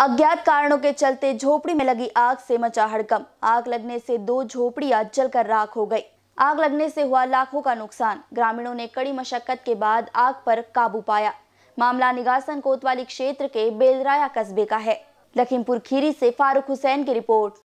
अज्ञात कारणों के चलते झोपड़ी में लगी आग से मचा हड़कम आग लगने से दो झोपड़ियां जलकर राख हो गई आग लगने से हुआ लाखों का नुकसान ग्रामीणों ने कड़ी मशक्कत के बाद आग पर काबू पाया मामला निगासन कोतवाली क्षेत्र के बेलराया कस्बे का है लखीमपुर खीरी से फारूक हुसैन की रिपोर्ट